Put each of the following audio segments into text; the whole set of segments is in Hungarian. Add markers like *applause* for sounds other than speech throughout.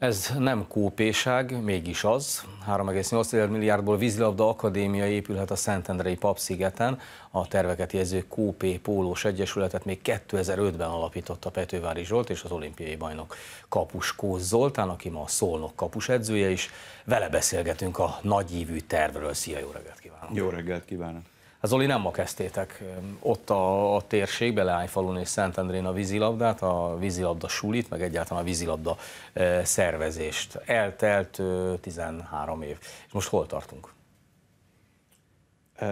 Ez nem kópéság, mégis az. 3,8 milliárdból vízlabda akadémia épülhet a Szentendrei Papszigeten. A terveket jegyző Kópé Pólós Egyesületet még 2005-ben alapította Petővári Zsolt és az olimpiai bajnok kapus Kóz Zoltán, aki ma a Szolnok kapus edzője is. Vele beszélgetünk a nagyívű tervről. Szia, jó reggelt kívánok! Jó reggelt kívánok! Ez hát Oli, nem ma kezdtétek ott a, a térségbe, Leányfalun és Szentendrén a vízilabdát, a vízilabda sulit, meg egyáltalán a vízilabda e, szervezést. Eltelt e, 13 év. És most hol tartunk? E,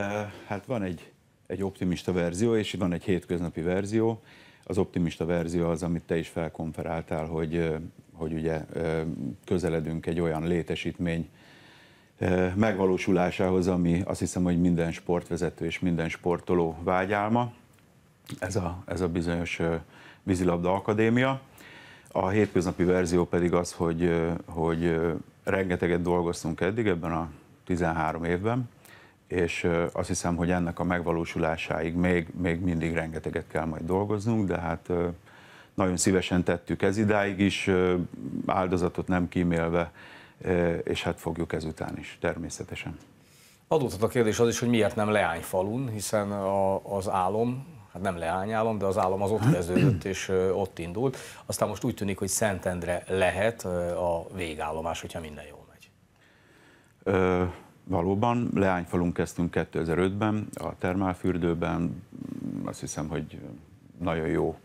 hát van egy, egy optimista verzió, és van egy hétköznapi verzió. Az optimista verzió az, amit te is felkonferáltál, hogy, hogy ugye közeledünk egy olyan létesítmény, megvalósulásához, ami azt hiszem, hogy minden sportvezető és minden sportoló vágyálma, ez a, ez a bizonyos vízilabda akadémia. A hétköznapi verzió pedig az, hogy, hogy rengeteget dolgoztunk eddig ebben a 13 évben, és azt hiszem, hogy ennek a megvalósulásáig még, még mindig rengeteget kell majd dolgoznunk, de hát nagyon szívesen tettük ez idáig is, áldozatot nem kímélve és hát fogjuk ezután is természetesen. Adódhat a kérdés az is, hogy miért nem Leányfalun, hiszen a, az álom, hát nem leányálom, de az álom az ott kezdődött és ott indult. Aztán most úgy tűnik, hogy Szentendre lehet a végállomás, hogyha minden jól megy. Ö, valóban, leányfalun kezdtünk 2005-ben, a termálfürdőben, azt hiszem, hogy nagyon jó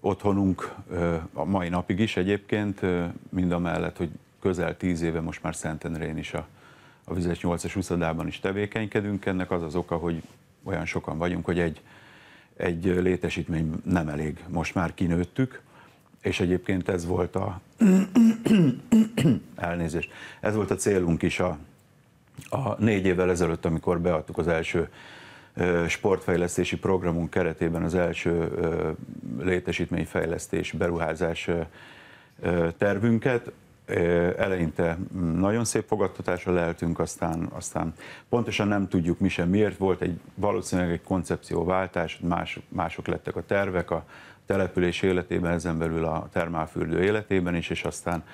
otthonunk a mai napig is egyébként, mind a mellett, hogy közel tíz éve most már Szentendrén is a, a vizes 8-as úszadában is tevékenykedünk. Ennek az az oka, hogy olyan sokan vagyunk, hogy egy, egy létesítmény nem elég. Most már kinőttük, és egyébként ez volt a *coughs* elnézés. Ez volt a célunk is a, a négy évvel ezelőtt, amikor beadtuk az első sportfejlesztési programunk keretében az első létesítményfejlesztés, beruházás tervünket eleinte nagyon szép fogadtatásra lehetünk, aztán, aztán pontosan nem tudjuk mi sem miért, volt egy valószínűleg egy koncepcióváltás, más, mások lettek a tervek a település életében, ezen belül a termálfürdő életében is, és aztán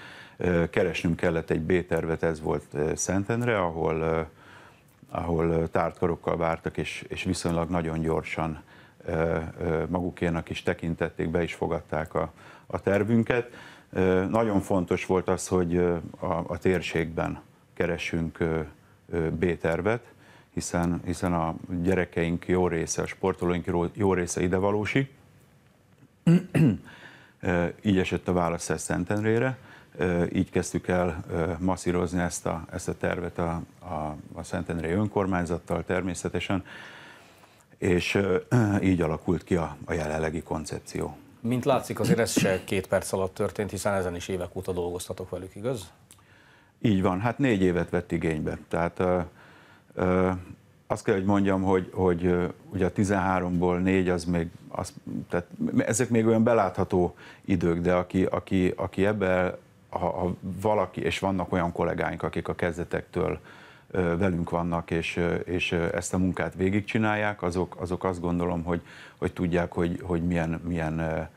keresnünk kellett egy B-tervet, ez volt Szentendre, ahol, ahol tártkarokkal vártak, és, és viszonylag nagyon gyorsan magukénak is tekintették, be is fogadták a, a tervünket. Nagyon fontos volt az, hogy a, a térségben keresünk B-tervet, hiszen, hiszen a gyerekeink jó része, a sportolóink jó része idevalósi, *clears throat* így esett a válasz Szentendrére, így kezdtük el masszírozni ezt a, ezt a tervet a, a, a Szentendrei önkormányzattal természetesen, és *clears throat* így alakult ki a, a jelenlegi koncepció. Mint látszik, azért ez se két perc alatt történt, hiszen ezen is évek óta dolgoztatok velük, igaz? Így van, hát négy évet vett igénybe. Tehát ö, ö, azt kell, hogy mondjam, hogy, hogy ö, ugye a 13-ból négy az még, az, tehát ezek még olyan belátható idők, de aki, aki, aki ebben, ha, ha valaki, és vannak olyan kollégáink, akik a kezdetektől velünk vannak, és, és ezt a munkát végigcsinálják, azok, azok azt gondolom, hogy, hogy tudják, hogy, hogy milyen, milyen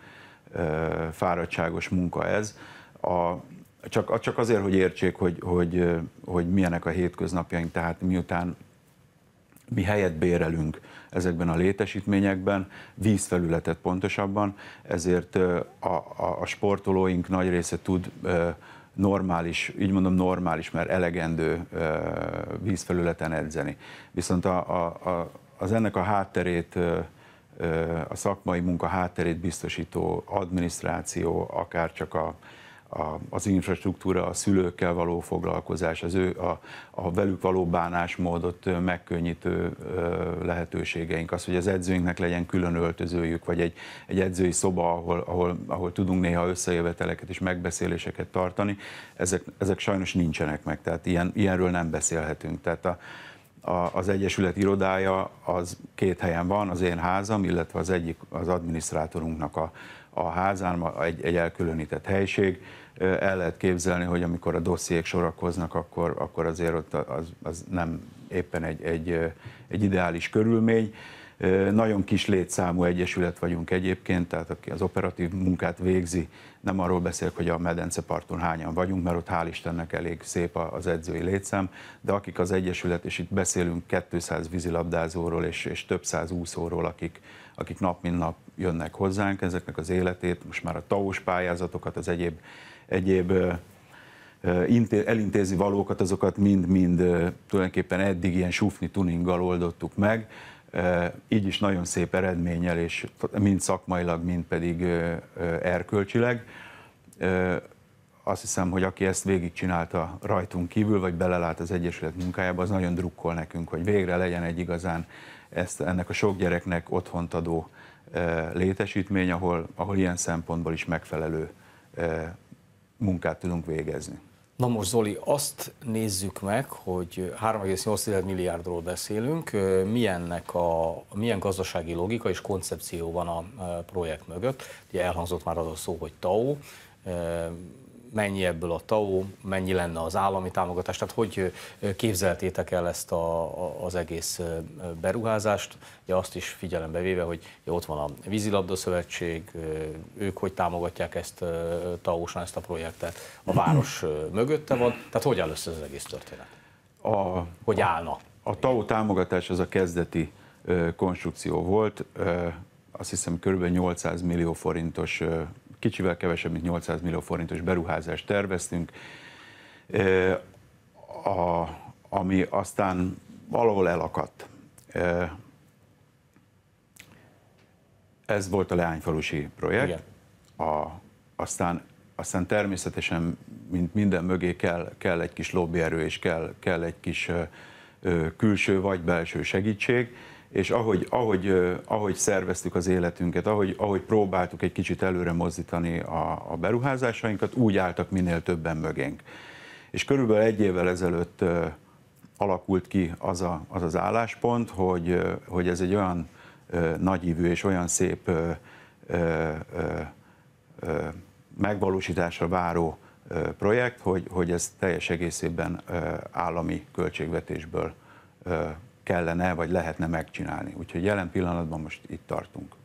fáradtságos munka ez. A, csak, csak azért, hogy értsék, hogy, hogy, hogy milyenek a hétköznapjaink, tehát miután mi helyet bérelünk ezekben a létesítményekben, vízfelületet pontosabban, ezért a, a, a sportolóink nagy része tud normális, így mondom normális, mert elegendő vízfelületen edzeni. Viszont a, a, a, az ennek a hátterét, a szakmai munka hátterét biztosító adminisztráció, akár csak a a, az infrastruktúra, a szülőkkel való foglalkozás, az ő a, a velük való bánásmódot megkönnyítő lehetőségeink, az, hogy az edzőinknek legyen külön öltözőjük, vagy egy, egy edzői szoba, ahol, ahol, ahol tudunk néha összejöveteleket és megbeszéléseket tartani, ezek, ezek sajnos nincsenek meg, tehát ilyen, ilyenről nem beszélhetünk. Tehát a, a, az Egyesület irodája az két helyen van, az én házam, illetve az egyik az adminisztrátorunknak a, a házán, egy, egy elkülönített helység. El lehet képzelni, hogy amikor a dossziék sorakoznak, akkor, akkor azért ott az, az nem éppen egy, egy, egy ideális körülmény. Nagyon kis létszámú egyesület vagyunk egyébként, tehát aki az operatív munkát végzi, nem arról beszélek, hogy a medenceparton hányan vagyunk, mert ott hál' Istennek elég szép az edzői létszám, de akik az egyesület, és itt beszélünk 200 vízilabdázóról és, és több száz úszóról, akik, akik nap mint nap jönnek hozzánk, ezeknek az életét, most már a taós pályázatokat, az egyéb, egyéb elintézi valókat, azokat mind-mind tulajdonképpen eddig ilyen súfni tuninggal oldottuk meg így is nagyon szép eredménnyel, és mind szakmailag, mind pedig erkölcsileg. Azt hiszem, hogy aki ezt végigcsinálta rajtunk kívül, vagy belelát az Egyesület munkájába, az nagyon drukkol nekünk, hogy végre legyen egy igazán ezt, ennek a sok gyereknek otthont adó létesítmény, ahol, ahol ilyen szempontból is megfelelő munkát tudunk végezni. Na most Zoli, azt nézzük meg, hogy 3,8 milliárdról beszélünk, milyennek a, milyen gazdasági logika és koncepció van a projekt mögött. Ugye elhangzott már az a szó, hogy TAO, mennyi ebből a TAO, mennyi lenne az állami támogatás, tehát hogy képzeltétek el ezt a, az egész beruházást, ja, azt is figyelembe véve, hogy ja, ott van a vízilabda szövetség, ők hogy támogatják ezt tao ezt a projektet, a város mögötte van, tehát hogy áll össze az egész történet? A, hogy állna? A, a TAO támogatás az a kezdeti konstrukció volt, azt hiszem kb. 800 millió forintos kicsivel kevesebb, mint 800 millió forintos beruházást terveztünk, a, ami aztán valahol elakadt. Ez volt a Leányfalusi projekt. A, aztán, aztán természetesen, mint minden mögé kell, kell egy kis lobbyerő, és kell, kell egy kis külső vagy belső segítség és ahogy, ahogy, ahogy szerveztük az életünket, ahogy, ahogy próbáltuk egy kicsit előre mozdítani a, a beruházásainkat, úgy álltak minél többen mögénk. És körülbelül egy évvel ezelőtt alakult ki az a, az, az álláspont, hogy, hogy ez egy olyan nagyívű és olyan szép megvalósításra váró projekt, hogy, hogy ez teljes egészében állami költségvetésből kellene vagy lehetne megcsinálni. Úgyhogy jelen pillanatban most itt tartunk.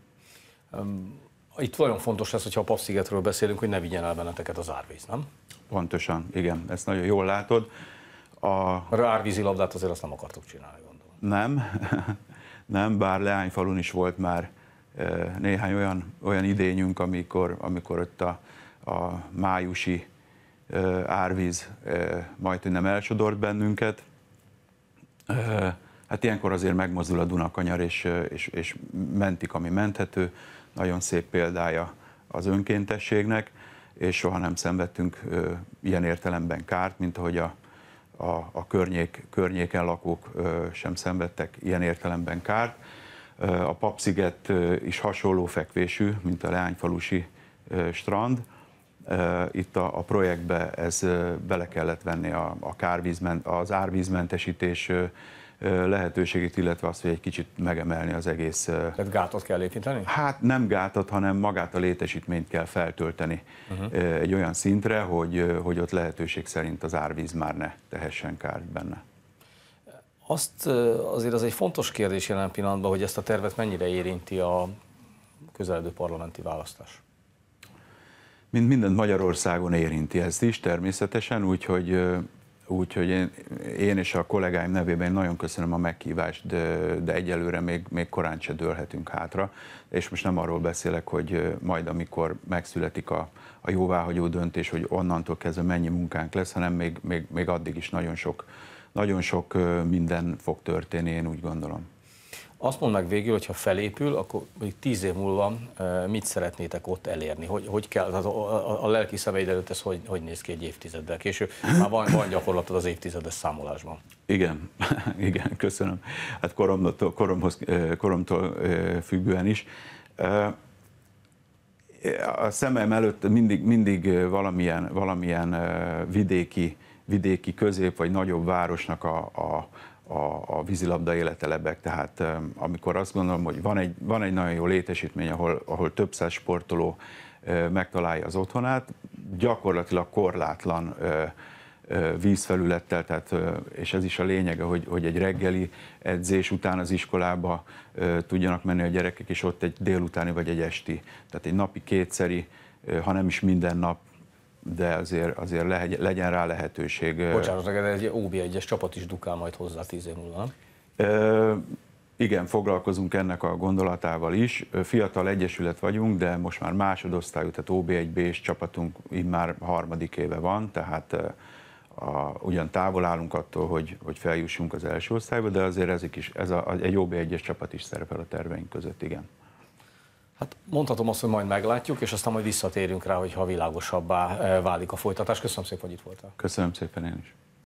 Itt nagyon fontos lesz, hogyha a papszigetről beszélünk, hogy ne vigyen el benneteket az árvíz, nem? Pontosan, igen, ezt nagyon jól látod. A... a árvízi labdát azért azt nem akartuk csinálni, gondolom. Nem, *laughs* nem, bár Leányfalun is volt már néhány olyan, olyan idényünk, amikor, amikor ott a, a májusi árvíz majd nem elsodort bennünket. Hát ilyenkor azért megmozdul a Dunakanyar, és, és, és mentik, ami menthető. Nagyon szép példája az önkéntességnek, és soha nem szenvedtünk ilyen értelemben kárt, mint ahogy a, a, a környék, környéken lakók sem szenvedtek ilyen értelemben kárt. A Papsziget is hasonló fekvésű, mint a Leányfalusi strand. Itt a, a projektbe ez bele kellett venni a, a kárvízment, az árvízmentesítés lehetőségét, illetve azt, hogy egy kicsit megemelni az egész... Tehát gátot kell építeni? Hát nem gátat, hanem magát a létesítményt kell feltölteni uh-huh. egy olyan szintre, hogy, hogy ott lehetőség szerint az árvíz már ne tehessen kárt benne. Azt azért az egy fontos kérdés jelen pillanatban, hogy ezt a tervet mennyire érinti a közeledő parlamenti választás? Mint mindent Magyarországon érinti ezt is természetesen, úgyhogy Úgyhogy én, én és a kollégáim nevében én nagyon köszönöm a meghívást, de, de egyelőre még, még korán se dőlhetünk hátra. És most nem arról beszélek, hogy majd amikor megszületik a, a jóváhagyó döntés, hogy onnantól kezdve mennyi munkánk lesz, hanem még, még, még addig is nagyon sok, nagyon sok minden fog történni, én úgy gondolom. Azt mondd meg végül, hogy ha felépül, akkor még tíz év múlva mit szeretnétek ott elérni? Hogy, hogy kell, a, a, a lelki szemeid előtt ez hogy, hogy néz ki egy évtizeddel később? Már van, van gyakorlatod az évtizedes számolásban. Igen, *laughs* igen, köszönöm. Hát koromtól, koromhoz, koromtól függően is. A szemem előtt mindig, mindig valamilyen, valamilyen vidéki, vidéki közép vagy nagyobb városnak a, a, a, a vízilabda életelebek, Tehát amikor azt gondolom, hogy van egy, van egy nagyon jó létesítmény, ahol, ahol több száz sportoló megtalálja az otthonát, gyakorlatilag korlátlan vízfelülettel, tehát, és ez is a lényege, hogy, hogy egy reggeli edzés után az iskolába tudjanak menni a gyerekek, és ott egy délutáni vagy egy esti, tehát egy napi kétszeri, ha nem is minden nap de azért, azért le, legyen rá lehetőség. Bocsánat, de egy ob 1 csapat is dukál majd hozzá tíz év múlva, E, igen, foglalkozunk ennek a gondolatával is. Fiatal egyesület vagyunk, de most már másodosztályú, tehát OB1B-s csapatunk már harmadik éve van, tehát a, ugyan távol állunk attól, hogy, hogy feljussunk az első osztályba, de azért ez, is, ez a, egy OB1-es csapat is szerepel a terveink között, igen. Hát mondhatom azt, hogy majd meglátjuk, és aztán majd visszatérünk rá, hogyha világosabbá eh, válik a folytatás. Köszönöm szépen, hogy itt voltál. Köszönöm szépen én is.